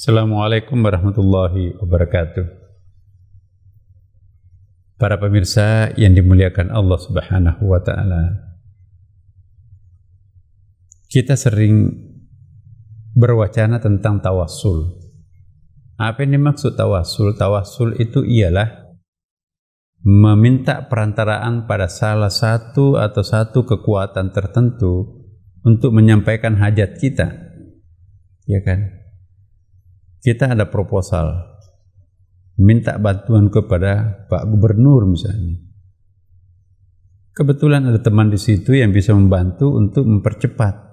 Assalamualaikum warahmatullahi wabarakatuh. Para pemirsa yang dimuliakan Allah Subhanahu wa taala. Kita sering berwacana tentang tawassul. Apa yang dimaksud tawassul? Tawassul itu ialah meminta perantaraan pada salah satu atau satu kekuatan tertentu untuk menyampaikan hajat kita. Ya kan? kita ada proposal minta bantuan kepada Pak Gubernur misalnya. Kebetulan ada teman di situ yang bisa membantu untuk mempercepat.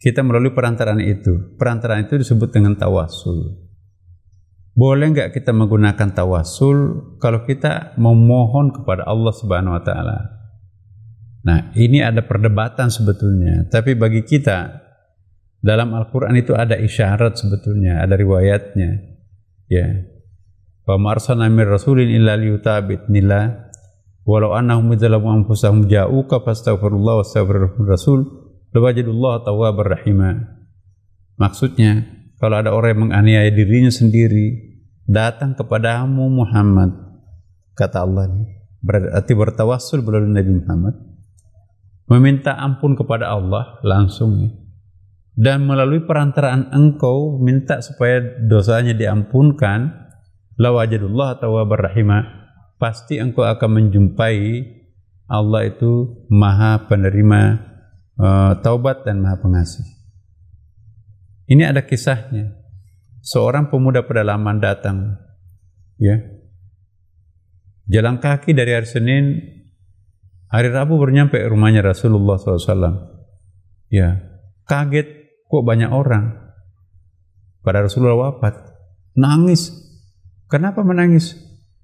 Kita melalui perantaraan itu. Perantaraan itu disebut dengan tawasul. Boleh nggak kita menggunakan tawasul kalau kita memohon kepada Allah Subhanahu Wa Taala? Nah, ini ada perdebatan sebetulnya. Tapi bagi kita dalam Al-Quran itu ada isyarat sebetulnya, ada riwayatnya. Ya. Wa marsana min rasulin illa liyutabit nila walau annahum zalamu anfusahum ja'uka fastaghfirullah wastaghfir rasul lawajadullah tawwabar rahima. Maksudnya, kalau ada orang yang menganiaya dirinya sendiri, datang kepadamu Muhammad, kata Allah ini. Berarti bertawassul melalui Nabi Muhammad. Meminta ampun kepada Allah langsung nih dan melalui perantaraan engkau minta supaya dosanya diampunkan lawajadullah tawwabar rahimah pasti engkau akan menjumpai Allah itu maha penerima uh, taubat dan maha pengasih ini ada kisahnya seorang pemuda pedalaman datang ya jalan kaki dari hari Senin hari Rabu bernyampe rumahnya Rasulullah SAW ya kaget Kok banyak orang? Pada Rasulullah wafat. Nangis. Kenapa menangis?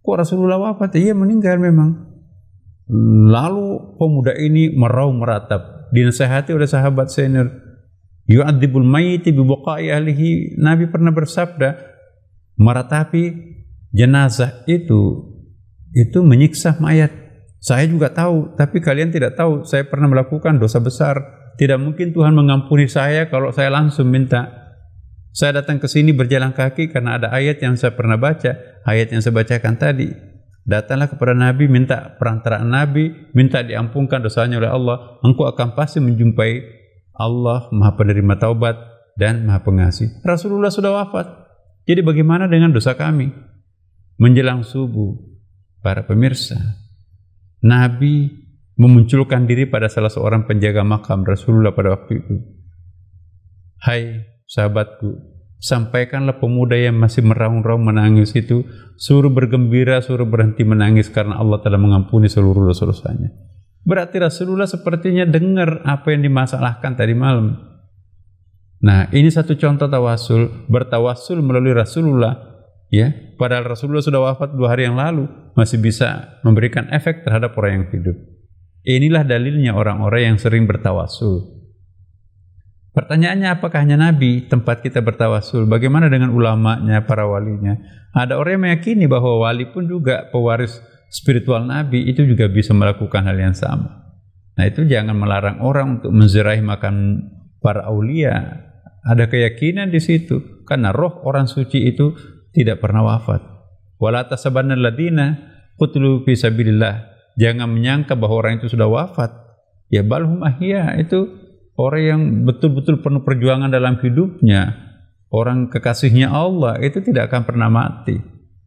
Kok Rasulullah wafat? Iya meninggal memang. Lalu pemuda ini meraung meratap. Dinasehati oleh sahabat senior. Yu'adzibul mayiti bibuqai ahlihi. Nabi pernah bersabda, meratapi jenazah itu, itu menyiksa mayat. Saya juga tahu, tapi kalian tidak tahu. Saya pernah melakukan dosa besar tidak mungkin Tuhan mengampuni saya kalau saya langsung minta. Saya datang ke sini berjalan kaki karena ada ayat yang saya pernah baca, ayat yang saya bacakan tadi. Datanglah kepada Nabi, minta perantaraan Nabi, minta diampunkan dosanya oleh Allah. Engkau akan pasti menjumpai Allah Maha Penerima Taubat dan Maha Pengasih. Rasulullah sudah wafat. Jadi bagaimana dengan dosa kami? Menjelang subuh, para pemirsa, Nabi memunculkan diri pada salah seorang penjaga makam Rasulullah pada waktu itu. Hai sahabatku, sampaikanlah pemuda yang masih meraung-raung menangis itu, suruh bergembira, suruh berhenti menangis karena Allah telah mengampuni seluruh dosa-dosanya. Berarti Rasulullah sepertinya dengar apa yang dimasalahkan tadi malam. Nah, ini satu contoh tawasul, bertawasul melalui Rasulullah, ya. Padahal Rasulullah sudah wafat dua hari yang lalu, masih bisa memberikan efek terhadap orang yang hidup. Inilah dalilnya orang-orang yang sering bertawasul. Pertanyaannya apakah hanya Nabi tempat kita bertawasul? Bagaimana dengan ulamanya, para walinya? Ada orang yang meyakini bahwa wali pun juga pewaris spiritual Nabi itu juga bisa melakukan hal yang sama. Nah itu jangan melarang orang untuk menziarahi makan para aulia. Ada keyakinan di situ karena roh orang suci itu tidak pernah wafat. Wala ladina kutlu fi Jangan menyangka bahwa orang itu sudah wafat. Ya balhum ahya itu orang yang betul-betul penuh perjuangan dalam hidupnya. Orang kekasihnya Allah itu tidak akan pernah mati.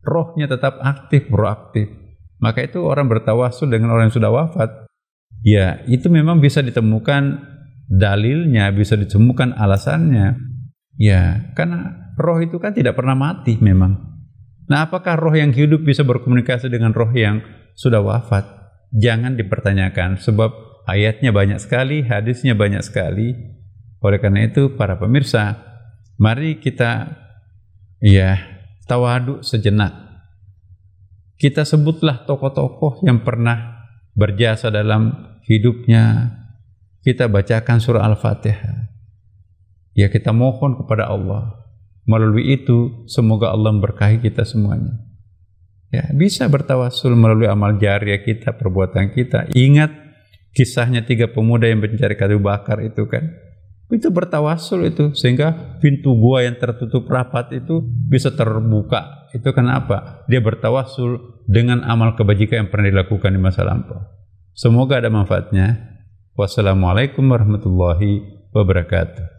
Rohnya tetap aktif, proaktif. Maka itu orang bertawasul dengan orang yang sudah wafat. Ya, itu memang bisa ditemukan dalilnya, bisa ditemukan alasannya. Ya, karena roh itu kan tidak pernah mati memang. Nah, apakah roh yang hidup bisa berkomunikasi dengan roh yang sudah wafat? jangan dipertanyakan sebab ayatnya banyak sekali, hadisnya banyak sekali. Oleh karena itu para pemirsa, mari kita ya tawadu sejenak. Kita sebutlah tokoh-tokoh yang pernah berjasa dalam hidupnya. Kita bacakan surah Al-Fatihah. Ya kita mohon kepada Allah. Melalui itu semoga Allah memberkahi kita semuanya. Ya, bisa bertawasul melalui amal jariah kita, perbuatan kita. Ingat kisahnya tiga pemuda yang mencari kayu bakar itu kan. Itu bertawasul itu sehingga pintu gua yang tertutup rapat itu bisa terbuka. Itu apa Dia bertawasul dengan amal kebajikan yang pernah dilakukan di masa lampau. Semoga ada manfaatnya. Wassalamualaikum warahmatullahi wabarakatuh.